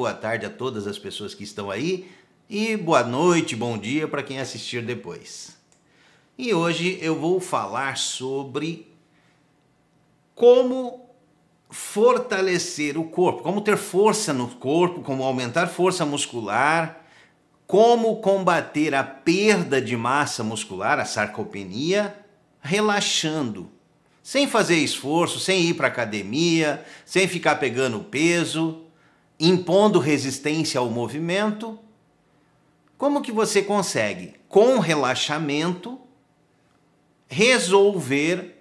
boa tarde a todas as pessoas que estão aí e boa noite, bom dia para quem assistir depois. E hoje eu vou falar sobre como fortalecer o corpo, como ter força no corpo, como aumentar força muscular, como combater a perda de massa muscular, a sarcopenia, relaxando, sem fazer esforço, sem ir para academia, sem ficar pegando peso, impondo resistência ao movimento. Como que você consegue, com relaxamento, resolver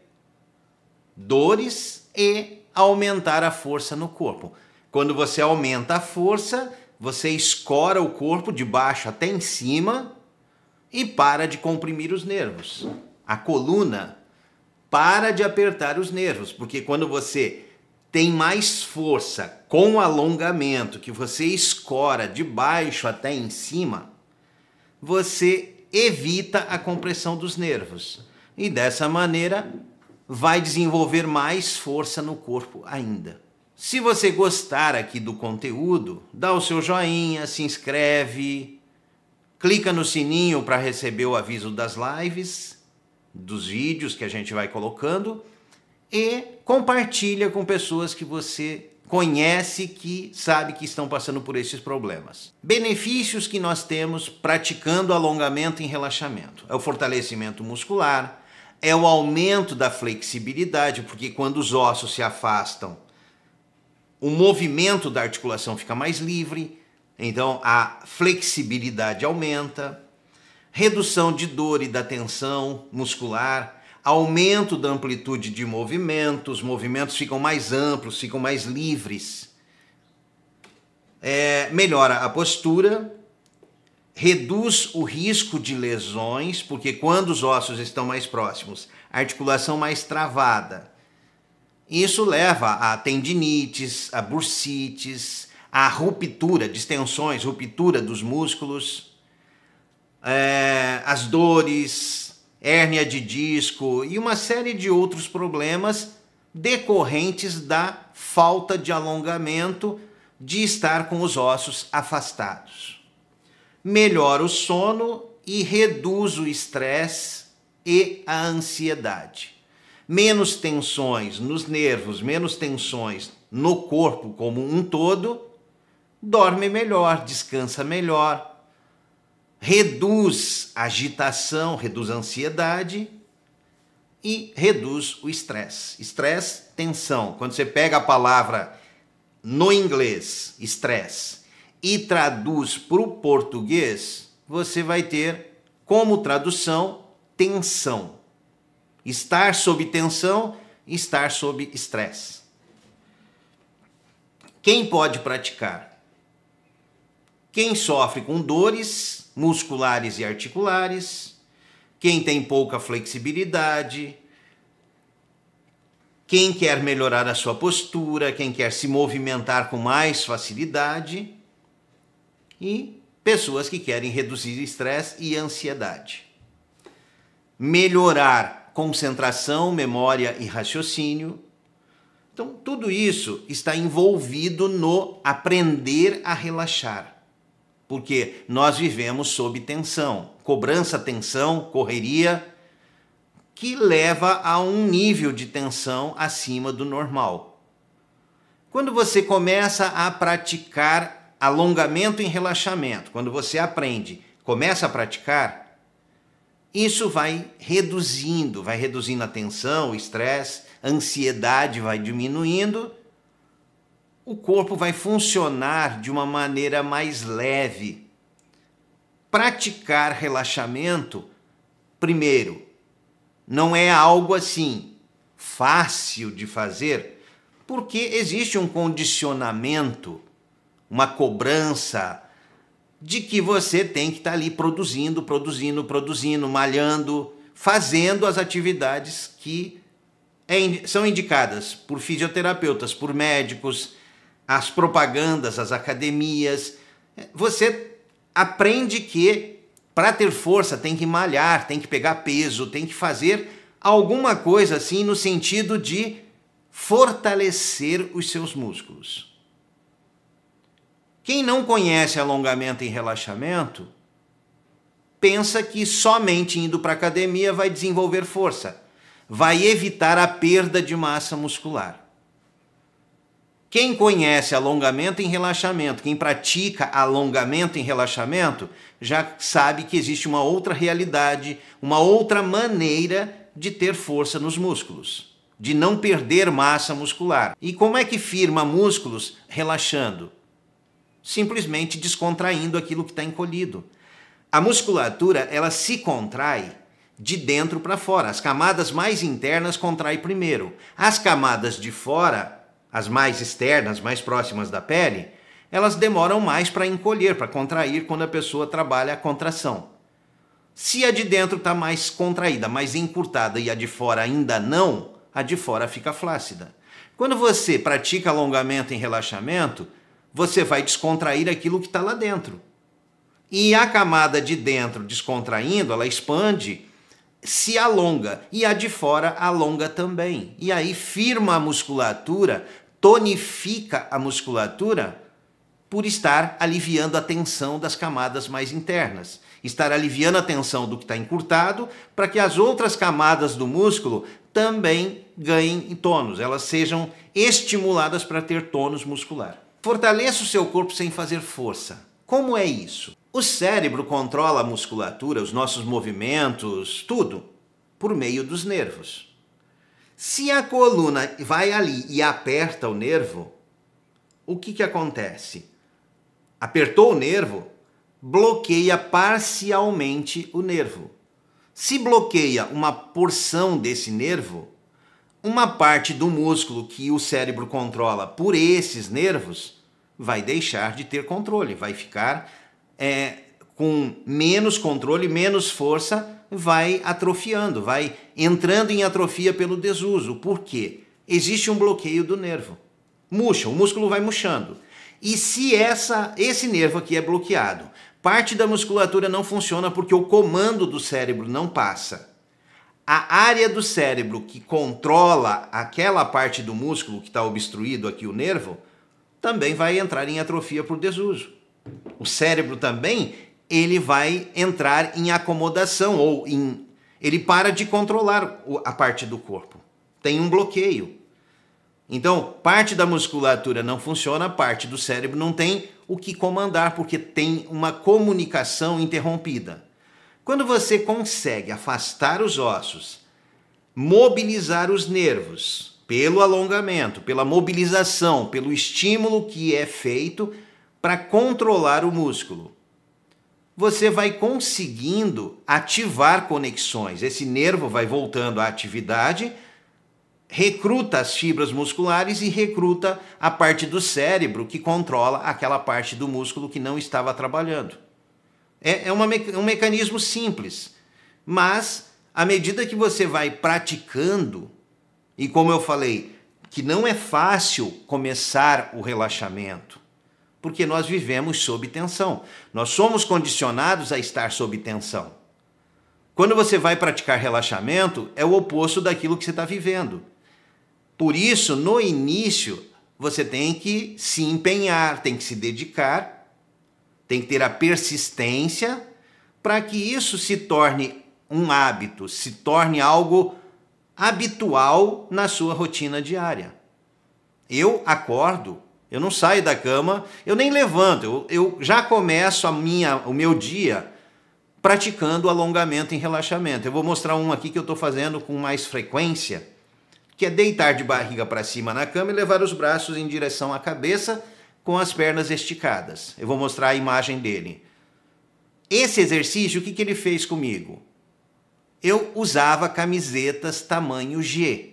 dores e aumentar a força no corpo? Quando você aumenta a força, você escora o corpo de baixo até em cima e para de comprimir os nervos. A coluna para de apertar os nervos, porque quando você tem mais força com o alongamento que você escora de baixo até em cima, você evita a compressão dos nervos. E dessa maneira vai desenvolver mais força no corpo ainda. Se você gostar aqui do conteúdo, dá o seu joinha, se inscreve, clica no sininho para receber o aviso das lives, dos vídeos que a gente vai colocando e compartilha com pessoas que você conhece que sabe que estão passando por esses problemas. Benefícios que nós temos praticando alongamento e relaxamento. É o fortalecimento muscular, é o aumento da flexibilidade, porque quando os ossos se afastam, o movimento da articulação fica mais livre, então a flexibilidade aumenta, redução de dor e da tensão muscular, aumento da amplitude de movimento, os movimentos ficam mais amplos, ficam mais livres. É, melhora a postura, reduz o risco de lesões, porque quando os ossos estão mais próximos, a articulação mais travada. Isso leva a tendinites, a bursites, a ruptura, distensões, ruptura dos músculos, é, as dores, hérnia de disco e uma série de outros problemas decorrentes da falta de alongamento, de estar com os ossos afastados. Melhora o sono e reduz o estresse e a ansiedade. Menos tensões nos nervos, menos tensões no corpo como um todo, dorme melhor, descansa melhor, reduz agitação, reduz ansiedade e reduz o estresse. Estresse, tensão. Quando você pega a palavra no inglês, estresse, e traduz para o português, você vai ter como tradução tensão. Estar sob tensão, estar sob estresse. Quem pode praticar? Quem sofre com dores musculares e articulares, quem tem pouca flexibilidade, quem quer melhorar a sua postura, quem quer se movimentar com mais facilidade e pessoas que querem reduzir estresse e ansiedade. Melhorar concentração, memória e raciocínio. Então, tudo isso está envolvido no aprender a relaxar porque nós vivemos sob tensão, cobrança, tensão, correria, que leva a um nível de tensão acima do normal. Quando você começa a praticar alongamento em relaxamento, quando você aprende, começa a praticar, isso vai reduzindo, vai reduzindo a tensão, o estresse, a ansiedade vai diminuindo o corpo vai funcionar de uma maneira mais leve. Praticar relaxamento, primeiro, não é algo assim fácil de fazer, porque existe um condicionamento, uma cobrança de que você tem que estar tá ali produzindo, produzindo, produzindo, malhando, fazendo as atividades que é são indicadas por fisioterapeutas, por médicos, as propagandas, as academias. Você aprende que para ter força tem que malhar, tem que pegar peso, tem que fazer alguma coisa assim no sentido de fortalecer os seus músculos. Quem não conhece alongamento e relaxamento pensa que somente indo para a academia vai desenvolver força, vai evitar a perda de massa muscular. Quem conhece alongamento em relaxamento, quem pratica alongamento em relaxamento, já sabe que existe uma outra realidade, uma outra maneira de ter força nos músculos, de não perder massa muscular. E como é que firma músculos relaxando? Simplesmente descontraindo aquilo que está encolhido. A musculatura ela se contrai de dentro para fora. As camadas mais internas contraem primeiro. As camadas de fora as mais externas, mais próximas da pele, elas demoram mais para encolher, para contrair quando a pessoa trabalha a contração. Se a de dentro está mais contraída, mais encurtada e a de fora ainda não, a de fora fica flácida. Quando você pratica alongamento em relaxamento, você vai descontrair aquilo que está lá dentro. E a camada de dentro descontraindo, ela expande se alonga e a de fora alonga também. E aí firma a musculatura, tonifica a musculatura por estar aliviando a tensão das camadas mais internas. Estar aliviando a tensão do que está encurtado para que as outras camadas do músculo também ganhem tônus, elas sejam estimuladas para ter tônus muscular. Fortaleça o seu corpo sem fazer força. Como é isso? O cérebro controla a musculatura, os nossos movimentos, tudo, por meio dos nervos. Se a coluna vai ali e aperta o nervo, o que, que acontece? Apertou o nervo, bloqueia parcialmente o nervo. Se bloqueia uma porção desse nervo, uma parte do músculo que o cérebro controla por esses nervos vai deixar de ter controle, vai ficar é, com menos controle, menos força, vai atrofiando, vai entrando em atrofia pelo desuso. Por quê? Existe um bloqueio do nervo. Murcha, o músculo vai murchando. E se essa, esse nervo aqui é bloqueado, parte da musculatura não funciona porque o comando do cérebro não passa. A área do cérebro que controla aquela parte do músculo que está obstruído aqui, o nervo, também vai entrar em atrofia por desuso o cérebro também, ele vai entrar em acomodação ou em ele para de controlar a parte do corpo. Tem um bloqueio. Então, parte da musculatura não funciona, parte do cérebro não tem o que comandar porque tem uma comunicação interrompida. Quando você consegue afastar os ossos, mobilizar os nervos pelo alongamento, pela mobilização, pelo estímulo que é feito, para controlar o músculo. Você vai conseguindo ativar conexões, esse nervo vai voltando à atividade, recruta as fibras musculares e recruta a parte do cérebro que controla aquela parte do músculo que não estava trabalhando. É, é uma, um mecanismo simples, mas à medida que você vai praticando, e como eu falei, que não é fácil começar o relaxamento, porque nós vivemos sob tensão. Nós somos condicionados a estar sob tensão. Quando você vai praticar relaxamento, é o oposto daquilo que você está vivendo. Por isso, no início, você tem que se empenhar, tem que se dedicar, tem que ter a persistência para que isso se torne um hábito, se torne algo habitual na sua rotina diária. Eu acordo eu não saio da cama, eu nem levanto, eu, eu já começo a minha, o meu dia praticando alongamento e relaxamento. Eu vou mostrar um aqui que eu estou fazendo com mais frequência, que é deitar de barriga para cima na cama e levar os braços em direção à cabeça com as pernas esticadas. Eu vou mostrar a imagem dele. Esse exercício, o que, que ele fez comigo? Eu usava camisetas tamanho G.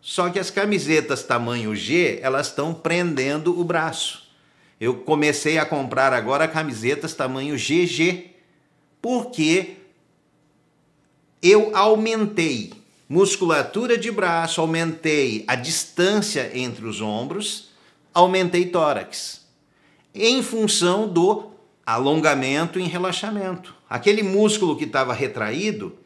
Só que as camisetas tamanho G, elas estão prendendo o braço. Eu comecei a comprar agora camisetas tamanho GG, porque eu aumentei musculatura de braço, aumentei a distância entre os ombros, aumentei tórax. Em função do alongamento e relaxamento. Aquele músculo que estava retraído,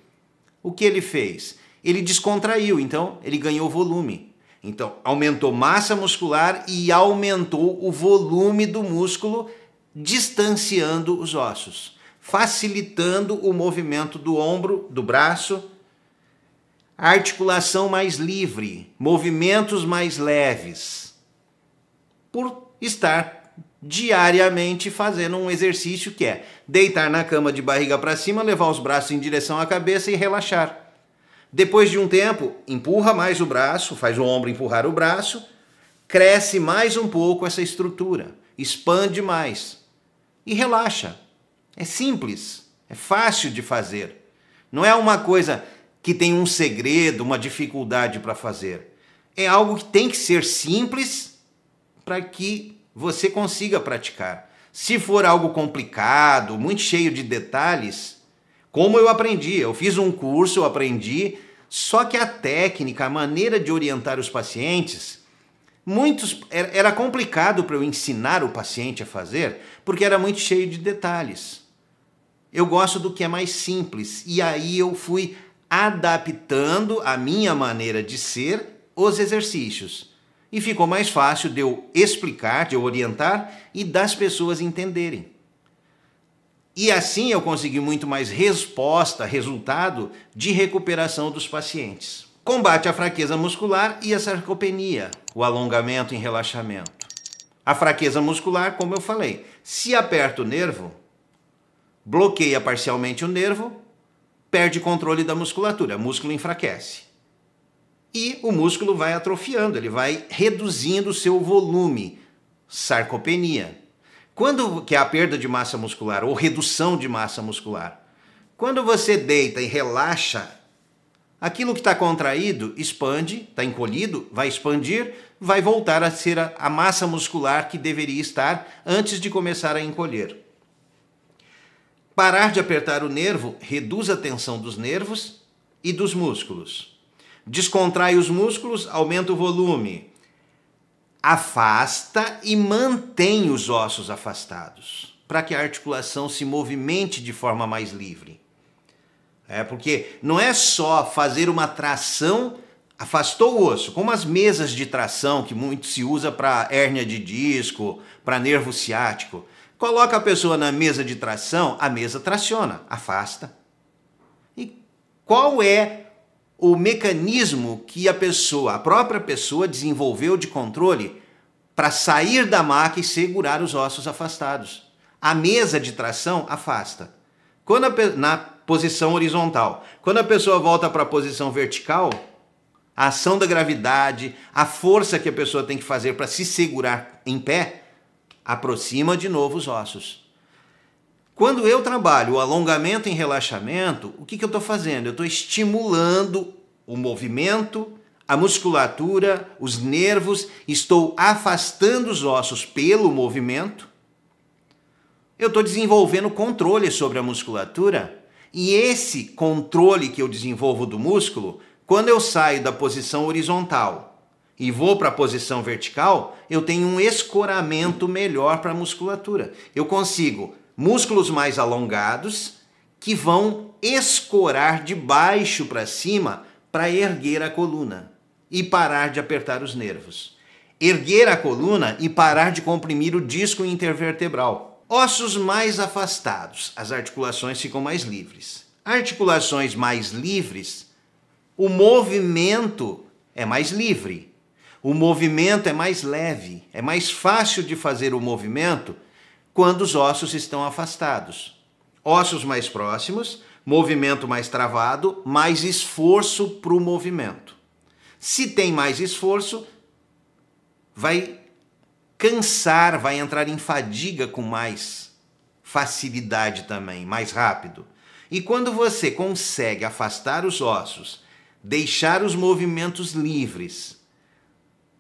o que ele fez? ele descontraiu, então ele ganhou volume. Então, aumentou massa muscular e aumentou o volume do músculo, distanciando os ossos, facilitando o movimento do ombro, do braço, articulação mais livre, movimentos mais leves, por estar diariamente fazendo um exercício que é deitar na cama de barriga para cima, levar os braços em direção à cabeça e relaxar. Depois de um tempo, empurra mais o braço, faz o ombro empurrar o braço, cresce mais um pouco essa estrutura, expande mais e relaxa. É simples, é fácil de fazer. Não é uma coisa que tem um segredo, uma dificuldade para fazer. É algo que tem que ser simples para que você consiga praticar. Se for algo complicado, muito cheio de detalhes, como eu aprendi? Eu fiz um curso, eu aprendi, só que a técnica, a maneira de orientar os pacientes, muitos era complicado para eu ensinar o paciente a fazer, porque era muito cheio de detalhes. Eu gosto do que é mais simples e aí eu fui adaptando a minha maneira de ser os exercícios. E ficou mais fácil de eu explicar, de eu orientar e das pessoas entenderem. E assim eu consegui muito mais resposta, resultado de recuperação dos pacientes. Combate a fraqueza muscular e a sarcopenia, o alongamento em relaxamento. A fraqueza muscular, como eu falei, se aperta o nervo, bloqueia parcialmente o nervo, perde controle da musculatura, o músculo enfraquece. E o músculo vai atrofiando, ele vai reduzindo o seu volume, sarcopenia. Quando que é a perda de massa muscular ou redução de massa muscular? Quando você deita e relaxa, aquilo que está contraído expande, está encolhido, vai expandir, vai voltar a ser a, a massa muscular que deveria estar antes de começar a encolher. Parar de apertar o nervo reduz a tensão dos nervos e dos músculos. Descontrai os músculos, aumenta o volume, afasta e mantém os ossos afastados, para que a articulação se movimente de forma mais livre. É porque não é só fazer uma tração, afastou o osso, como as mesas de tração que muito se usa para hérnia de disco, para nervo ciático. Coloca a pessoa na mesa de tração, a mesa traciona, afasta. E qual é o mecanismo que a pessoa, a própria pessoa desenvolveu de controle para sair da maca e segurar os ossos afastados. A mesa de tração afasta. Quando na posição horizontal. Quando a pessoa volta para a posição vertical, a ação da gravidade, a força que a pessoa tem que fazer para se segurar em pé, aproxima de novo os ossos. Quando eu trabalho o alongamento em relaxamento, o que, que eu estou fazendo? Eu estou estimulando o movimento, a musculatura, os nervos, estou afastando os ossos pelo movimento, eu estou desenvolvendo controle sobre a musculatura. E esse controle que eu desenvolvo do músculo, quando eu saio da posição horizontal e vou para a posição vertical, eu tenho um escoramento melhor para a musculatura. Eu consigo músculos mais alongados que vão escorar de baixo para cima para erguer a coluna e parar de apertar os nervos. Erguer a coluna e parar de comprimir o disco intervertebral. Ossos mais afastados, as articulações ficam mais livres. Articulações mais livres, o movimento é mais livre. O movimento é mais leve, é mais fácil de fazer o movimento quando os ossos estão afastados. Ossos mais próximos, movimento mais travado, mais esforço para o movimento. Se tem mais esforço, vai cansar, vai entrar em fadiga com mais facilidade também, mais rápido. E quando você consegue afastar os ossos, deixar os movimentos livres,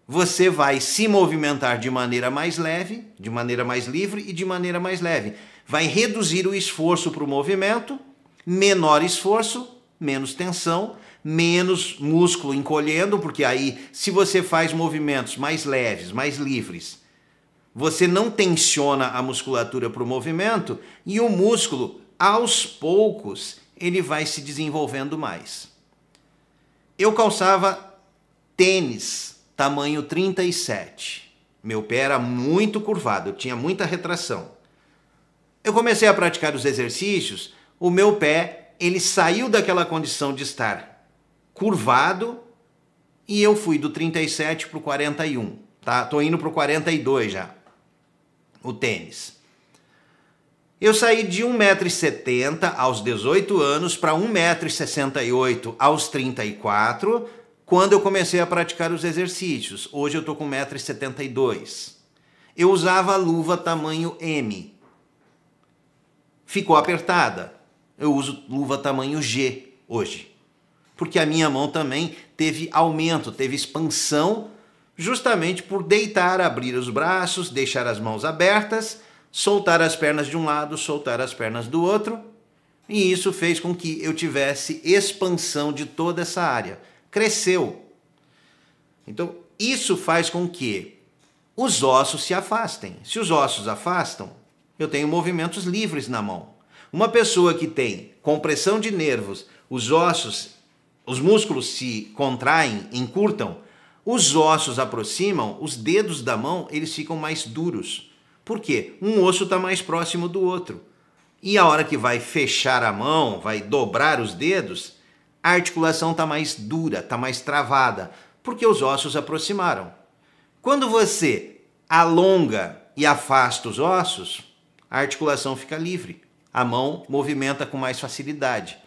você vai se movimentar de maneira mais leve, de maneira mais livre e de maneira mais leve. Vai reduzir o esforço para o movimento, menor esforço, menos tensão, menos músculo encolhendo, porque aí, se você faz movimentos mais leves, mais livres, você não tensiona a musculatura para o movimento e o músculo, aos poucos, ele vai se desenvolvendo mais. Eu calçava tênis tamanho 37. Meu pé era muito curvado, eu tinha muita retração. Eu comecei a praticar os exercícios, o meu pé, ele saiu daquela condição de estar curvado e eu fui do 37 para o 41, tá? Tô indo para o 42 já, o tênis. Eu saí de 1,70m aos 18 anos para 1,68m aos 34 quando eu comecei a praticar os exercícios. Hoje eu estou com 1,72m. Eu usava luva tamanho M. Ficou apertada. Eu uso luva tamanho G hoje. Porque a minha mão também teve aumento, teve expansão, justamente por deitar, abrir os braços, deixar as mãos abertas, soltar as pernas de um lado, soltar as pernas do outro. E isso fez com que eu tivesse expansão de toda essa área cresceu. Então, isso faz com que os ossos se afastem. Se os ossos afastam, eu tenho movimentos livres na mão. Uma pessoa que tem compressão de nervos, os ossos, os músculos se contraem, encurtam, os ossos aproximam, os dedos da mão, eles ficam mais duros. Por quê? Um osso está mais próximo do outro. E a hora que vai fechar a mão, vai dobrar os dedos, a articulação está mais dura, está mais travada, porque os ossos aproximaram. Quando você alonga e afasta os ossos, a articulação fica livre. A mão movimenta com mais facilidade.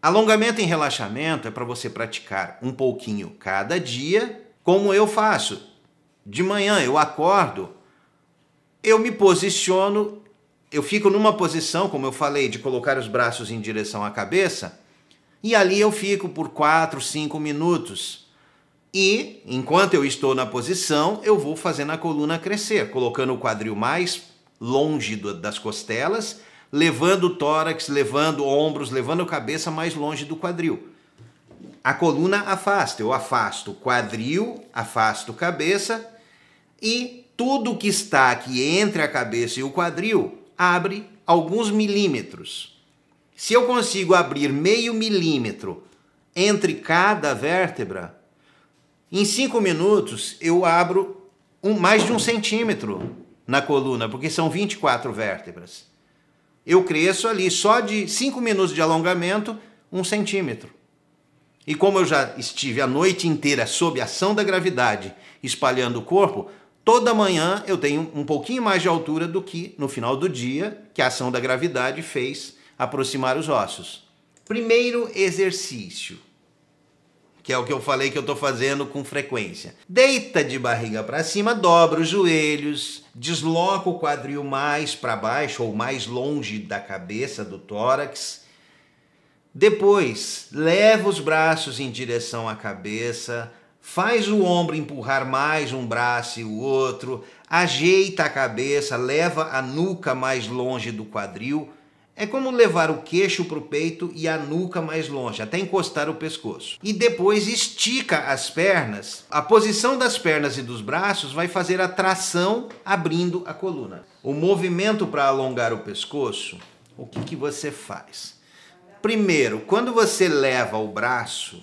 Alongamento e relaxamento é para você praticar um pouquinho cada dia, como eu faço. De manhã eu acordo, eu me posiciono, eu fico numa posição, como eu falei, de colocar os braços em direção à cabeça e ali eu fico por 4, 5 minutos. E, enquanto eu estou na posição, eu vou fazendo a coluna crescer, colocando o quadril mais longe do, das costelas, levando o tórax, levando ombros, levando a cabeça mais longe do quadril. A coluna afasta, eu afasto o quadril, afasto cabeça e tudo que está aqui entre a cabeça e o quadril abre alguns milímetros. Se eu consigo abrir meio milímetro entre cada vértebra, em cinco minutos eu abro um, mais de um centímetro na coluna, porque são 24 vértebras. Eu cresço ali só de cinco minutos de alongamento, um centímetro. E como eu já estive a noite inteira sob a ação da gravidade, espalhando o corpo, toda manhã eu tenho um pouquinho mais de altura do que no final do dia, que a ação da gravidade fez aproximar os ossos. Primeiro exercício, que é o que eu falei que eu estou fazendo com frequência. Deita de barriga para cima, dobra os joelhos, desloca o quadril mais para baixo ou mais longe da cabeça do tórax. Depois, leva os braços em direção à cabeça, faz o ombro empurrar mais um braço e o outro, ajeita a cabeça, leva a nuca mais longe do quadril é como levar o queixo para o peito e a nuca mais longe, até encostar o pescoço. E depois estica as pernas. A posição das pernas e dos braços vai fazer a tração abrindo a coluna. O movimento para alongar o pescoço, o que, que você faz? Primeiro, quando você leva o braço,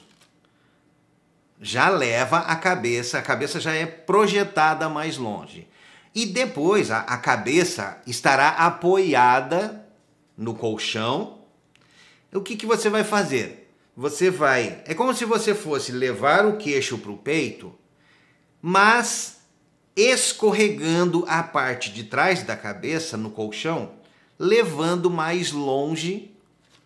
já leva a cabeça, a cabeça já é projetada mais longe. E depois a, a cabeça estará apoiada no colchão, o que, que você vai fazer? Você vai. É como se você fosse levar o queixo para o peito, mas escorregando a parte de trás da cabeça no colchão, levando mais longe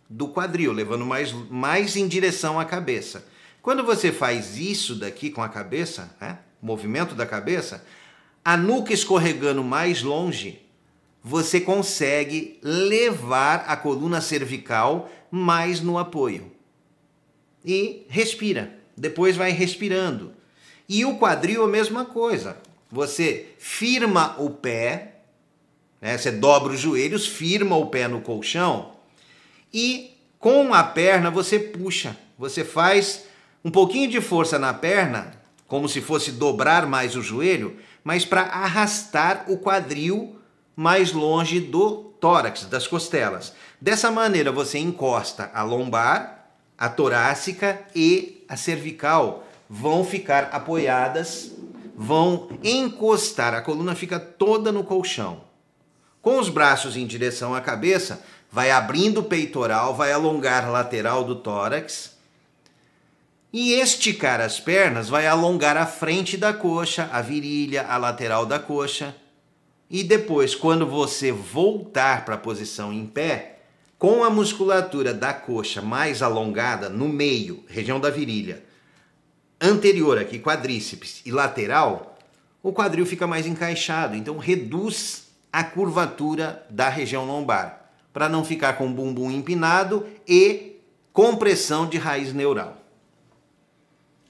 do quadril, levando mais, mais em direção à cabeça. Quando você faz isso daqui com a cabeça, né, movimento da cabeça, a nuca escorregando mais longe, você consegue levar a coluna cervical mais no apoio. E respira. Depois vai respirando. E o quadril, a mesma coisa. Você firma o pé, né? você dobra os joelhos, firma o pé no colchão e com a perna você puxa. Você faz um pouquinho de força na perna, como se fosse dobrar mais o joelho, mas para arrastar o quadril mais longe do tórax, das costelas. Dessa maneira, você encosta a lombar, a torácica e a cervical vão ficar apoiadas, vão encostar, a coluna fica toda no colchão. Com os braços em direção à cabeça, vai abrindo o peitoral, vai alongar a lateral do tórax. E esticar as pernas vai alongar a frente da coxa, a virilha, a lateral da coxa e depois, quando você voltar para a posição em pé, com a musculatura da coxa mais alongada no meio, região da virilha, anterior aqui, quadríceps e lateral, o quadril fica mais encaixado, então reduz a curvatura da região lombar, para não ficar com o bumbum empinado e compressão de raiz neural.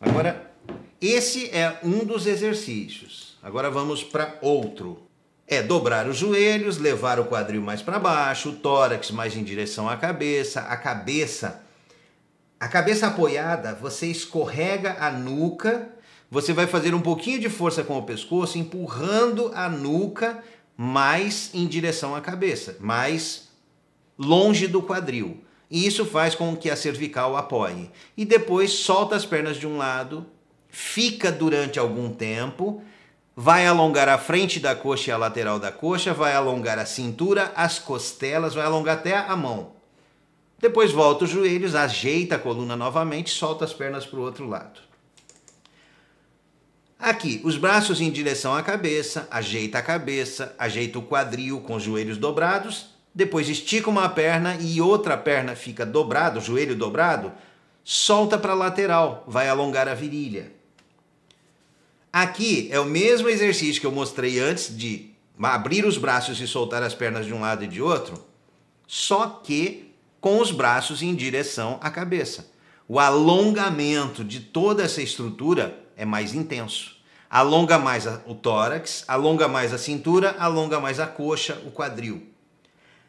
Agora, esse é um dos exercícios. Agora vamos para outro é dobrar os joelhos, levar o quadril mais para baixo, o tórax mais em direção à cabeça, a cabeça a cabeça apoiada, você escorrega a nuca, você vai fazer um pouquinho de força com o pescoço, empurrando a nuca mais em direção à cabeça, mais longe do quadril. E isso faz com que a cervical apoie. E depois solta as pernas de um lado, fica durante algum tempo vai alongar a frente da coxa e a lateral da coxa, vai alongar a cintura, as costelas, vai alongar até a mão. Depois volta os joelhos, ajeita a coluna novamente, solta as pernas para o outro lado. Aqui, os braços em direção à cabeça, ajeita a cabeça, ajeita o quadril com os joelhos dobrados, depois estica uma perna e outra perna fica dobrada, joelho dobrado, solta para a lateral, vai alongar a virilha. Aqui é o mesmo exercício que eu mostrei antes de abrir os braços e soltar as pernas de um lado e de outro, só que com os braços em direção à cabeça. O alongamento de toda essa estrutura é mais intenso. Alonga mais o tórax, alonga mais a cintura, alonga mais a coxa, o quadril.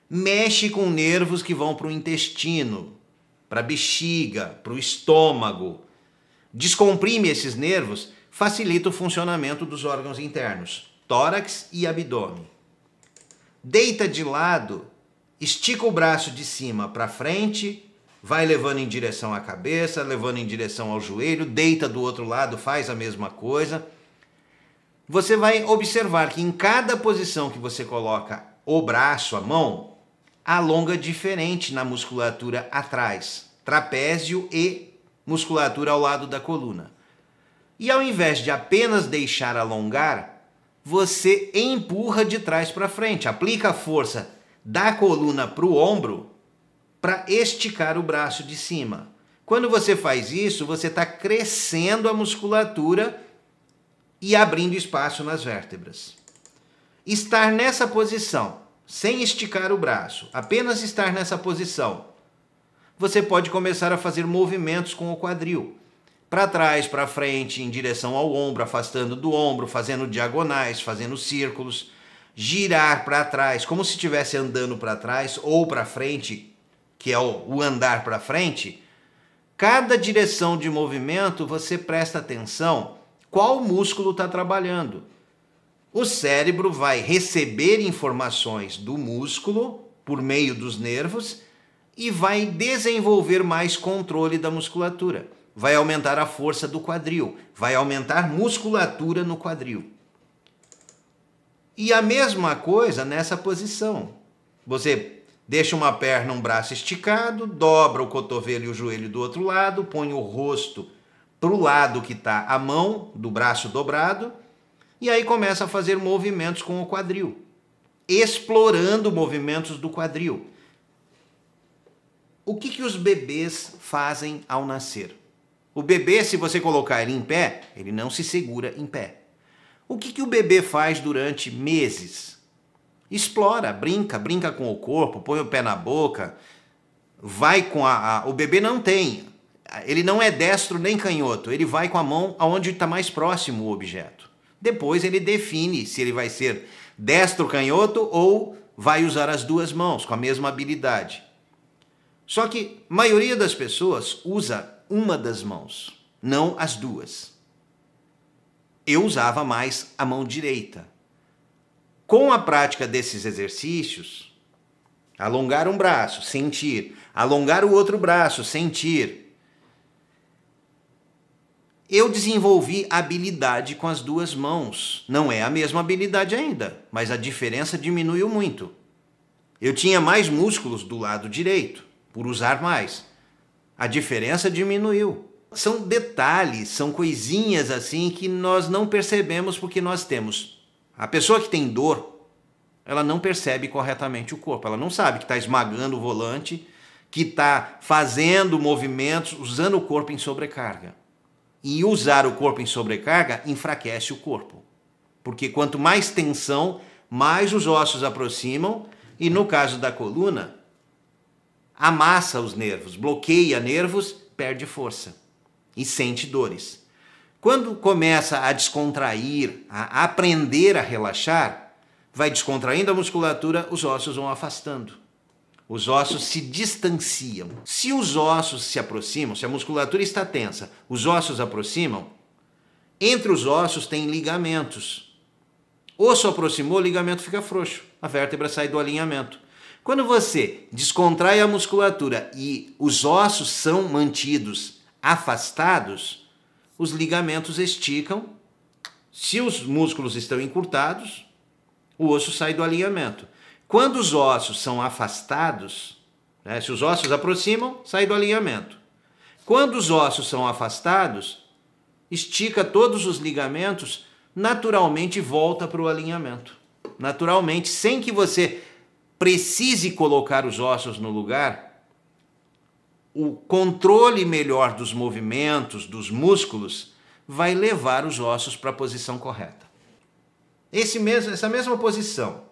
Mexe com nervos que vão para o intestino, para a bexiga, para o estômago. Descomprime esses nervos facilita o funcionamento dos órgãos internos, tórax e abdômen. Deita de lado, estica o braço de cima para frente, vai levando em direção à cabeça, levando em direção ao joelho, deita do outro lado, faz a mesma coisa. Você vai observar que em cada posição que você coloca o braço, a mão, alonga diferente na musculatura atrás, trapézio e musculatura ao lado da coluna. E ao invés de apenas deixar alongar, você empurra de trás para frente, aplica a força da coluna para o ombro para esticar o braço de cima. Quando você faz isso, você está crescendo a musculatura e abrindo espaço nas vértebras. Estar nessa posição, sem esticar o braço, apenas estar nessa posição, você pode começar a fazer movimentos com o quadril para trás, para frente, em direção ao ombro, afastando do ombro, fazendo diagonais, fazendo círculos, girar para trás, como se estivesse andando para trás ou para frente, que é o andar para frente. Cada direção de movimento você presta atenção qual músculo está trabalhando. O cérebro vai receber informações do músculo por meio dos nervos e vai desenvolver mais controle da musculatura vai aumentar a força do quadril, vai aumentar musculatura no quadril. E a mesma coisa nessa posição. Você deixa uma perna, um braço esticado, dobra o cotovelo e o joelho do outro lado, põe o rosto para o lado que está a mão do braço dobrado e aí começa a fazer movimentos com o quadril, explorando movimentos do quadril. O que, que os bebês fazem ao nascer? O bebê, se você colocar ele em pé, ele não se segura em pé. O que, que o bebê faz durante meses? Explora, brinca, brinca com o corpo, põe o pé na boca, vai com a. a o bebê não tem, ele não é destro nem canhoto, ele vai com a mão aonde está mais próximo o objeto. Depois ele define se ele vai ser destro canhoto ou vai usar as duas mãos com a mesma habilidade. Só que a maioria das pessoas usa uma das mãos, não as duas. Eu usava mais a mão direita. Com a prática desses exercícios, alongar um braço, sentir, alongar o outro braço, sentir, eu desenvolvi habilidade com as duas mãos. Não é a mesma habilidade ainda, mas a diferença diminuiu muito. Eu tinha mais músculos do lado direito, por usar mais. A diferença diminuiu. São detalhes, são coisinhas assim que nós não percebemos porque nós temos. A pessoa que tem dor, ela não percebe corretamente o corpo, ela não sabe que está esmagando o volante, que está fazendo movimentos, usando o corpo em sobrecarga. E usar o corpo em sobrecarga enfraquece o corpo. Porque quanto mais tensão, mais os ossos aproximam, e no caso da coluna, amassa os nervos, bloqueia nervos, perde força e sente dores. Quando começa a descontrair, a aprender a relaxar, vai descontraindo a musculatura, os ossos vão afastando. Os ossos se distanciam. Se os ossos se aproximam, se a musculatura está tensa, os ossos aproximam, entre os ossos tem ligamentos. Osso aproximou, o ligamento fica frouxo. A vértebra sai do alinhamento. Quando você descontrai a musculatura e os ossos são mantidos afastados, os ligamentos esticam. Se os músculos estão encurtados, o osso sai do alinhamento. Quando os ossos são afastados, né, se os ossos aproximam, sai do alinhamento. Quando os ossos são afastados, estica todos os ligamentos, naturalmente volta para o alinhamento. Naturalmente, sem que você precise colocar os ossos no lugar, o controle melhor dos movimentos, dos músculos, vai levar os ossos para a posição correta. Esse mesmo, essa mesma posição,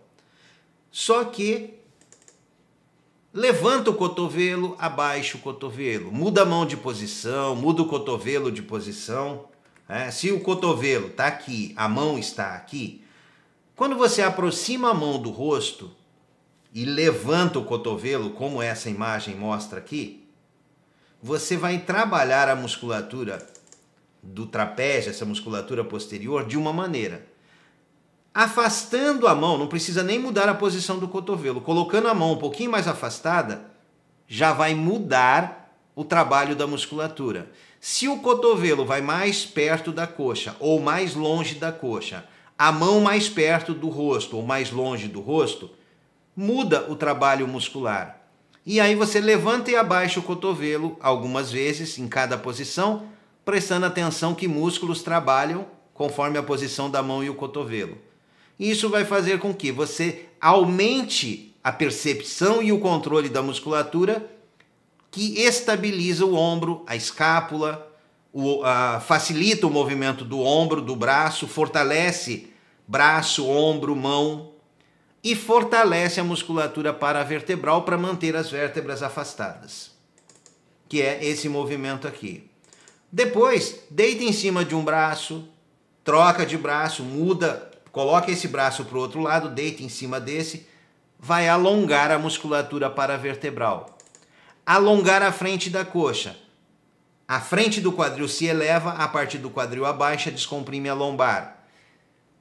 só que levanta o cotovelo, abaixa o cotovelo, muda a mão de posição, muda o cotovelo de posição. Né? se o cotovelo está aqui, a mão está aqui, quando você aproxima a mão do rosto, e levanta o cotovelo, como essa imagem mostra aqui, você vai trabalhar a musculatura do trapézio, essa musculatura posterior, de uma maneira. Afastando a mão, não precisa nem mudar a posição do cotovelo, colocando a mão um pouquinho mais afastada, já vai mudar o trabalho da musculatura. Se o cotovelo vai mais perto da coxa ou mais longe da coxa, a mão mais perto do rosto ou mais longe do rosto, muda o trabalho muscular. E aí você levanta e abaixa o cotovelo algumas vezes em cada posição, prestando atenção que músculos trabalham conforme a posição da mão e o cotovelo. Isso vai fazer com que você aumente a percepção e o controle da musculatura que estabiliza o ombro, a escápula, o, facilita o movimento do ombro, do braço, fortalece braço, ombro, mão, e fortalece a musculatura paravertebral para manter as vértebras afastadas, que é esse movimento aqui. Depois, deita em cima de um braço, troca de braço, muda, coloca esse braço para o outro lado, deita em cima desse, vai alongar a musculatura paravertebral. Alongar a frente da coxa. A frente do quadril se eleva, a parte do quadril abaixa, descomprime a lombar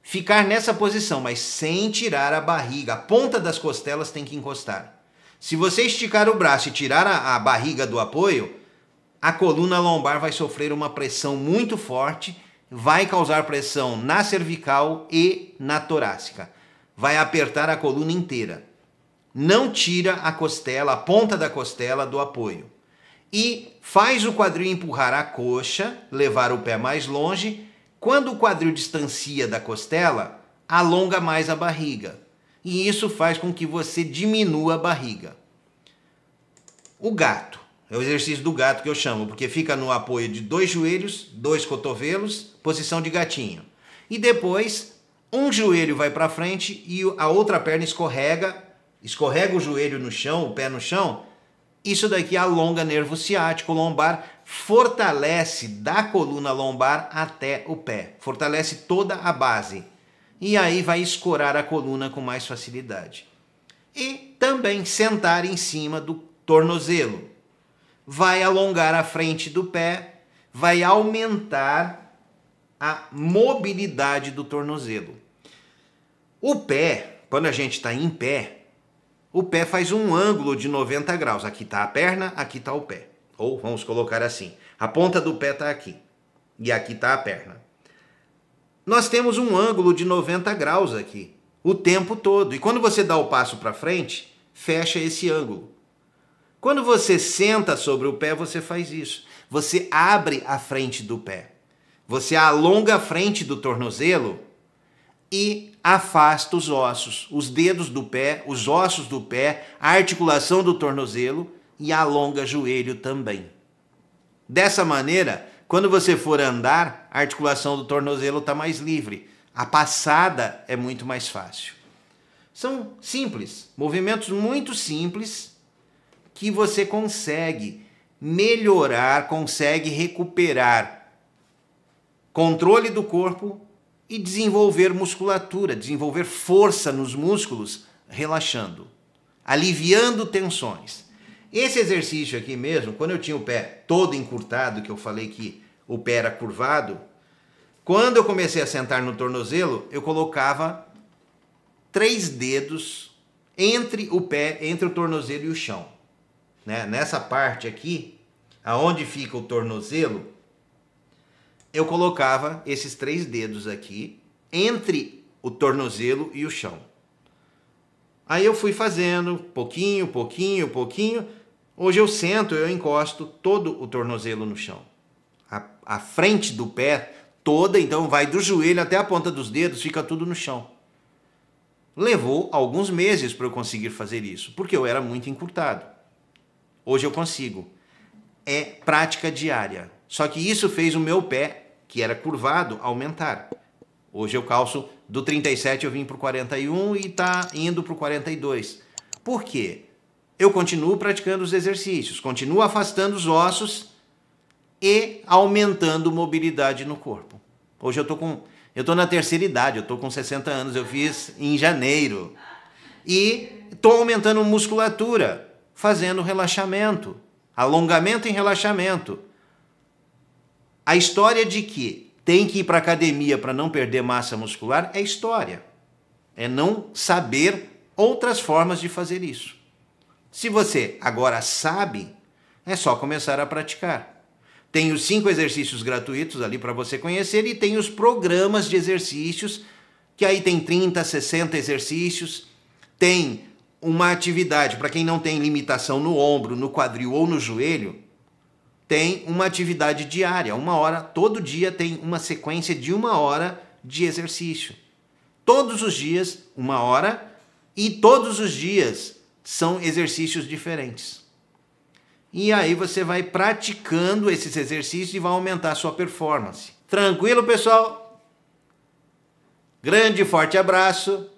ficar nessa posição, mas sem tirar a barriga. A ponta das costelas tem que encostar. Se você esticar o braço e tirar a, a barriga do apoio, a coluna lombar vai sofrer uma pressão muito forte, vai causar pressão na cervical e na torácica. Vai apertar a coluna inteira. Não tira a costela, a ponta da costela do apoio. E faz o quadril empurrar a coxa, levar o pé mais longe quando o quadril distancia da costela, alonga mais a barriga. E isso faz com que você diminua a barriga. O gato. É o exercício do gato que eu chamo, porque fica no apoio de dois joelhos, dois cotovelos, posição de gatinho. E depois, um joelho vai para frente e a outra perna escorrega, escorrega o joelho no chão, o pé no chão, isso daqui é alonga nervo ciático lombar, fortalece da coluna lombar até o pé, fortalece toda a base. E aí vai escorar a coluna com mais facilidade. E também sentar em cima do tornozelo. Vai alongar a frente do pé, vai aumentar a mobilidade do tornozelo. O pé, quando a gente está em pé, o pé faz um ângulo de 90 graus. Aqui está a perna, aqui está o pé. Ou vamos colocar assim: a ponta do pé está aqui e aqui está a perna. Nós temos um ângulo de 90 graus aqui o tempo todo. E quando você dá o passo para frente, fecha esse ângulo. Quando você senta sobre o pé, você faz isso. Você abre a frente do pé. Você alonga a frente do tornozelo e afasta os ossos, os dedos do pé, os ossos do pé, a articulação do tornozelo e alonga joelho também. Dessa maneira, quando você for andar, a articulação do tornozelo está mais livre, a passada é muito mais fácil. São simples, movimentos muito simples que você consegue melhorar, consegue recuperar controle do corpo e desenvolver musculatura, desenvolver força nos músculos, relaxando, aliviando tensões. Esse exercício aqui mesmo, quando eu tinha o pé todo encurtado, que eu falei que o pé era curvado, quando eu comecei a sentar no tornozelo, eu colocava três dedos entre o pé, entre o tornozelo e o chão. Né? Nessa parte aqui, aonde fica o tornozelo, eu colocava esses três dedos aqui entre o tornozelo e o chão. Aí eu fui fazendo pouquinho, pouquinho, pouquinho. Hoje eu sento, eu encosto todo o tornozelo no chão. A, a frente do pé toda, então vai do joelho até a ponta dos dedos, fica tudo no chão. Levou alguns meses para eu conseguir fazer isso, porque eu era muito encurtado. Hoje eu consigo. É prática diária. Só que isso fez o meu pé que era curvado, aumentar. Hoje eu calço do 37, eu vim para o 41 e está indo para o 42. Por quê? Eu continuo praticando os exercícios, continuo afastando os ossos e aumentando mobilidade no corpo. Hoje eu tô com eu tô na terceira idade, eu tô com 60 anos, eu fiz em janeiro. E estou aumentando musculatura, fazendo relaxamento, alongamento em relaxamento. A história de que tem que ir para academia para não perder massa muscular é história. É não saber outras formas de fazer isso. Se você agora sabe, é só começar a praticar. Tem os cinco exercícios gratuitos ali para você conhecer e tem os programas de exercícios, que aí tem 30, 60 exercícios, tem uma atividade para quem não tem limitação no ombro, no quadril ou no joelho, tem uma atividade diária, uma hora, todo dia tem uma sequência de uma hora de exercício. Todos os dias, uma hora, e todos os dias são exercícios diferentes. E aí você vai praticando esses exercícios e vai aumentar a sua performance. Tranquilo, pessoal? Grande forte abraço.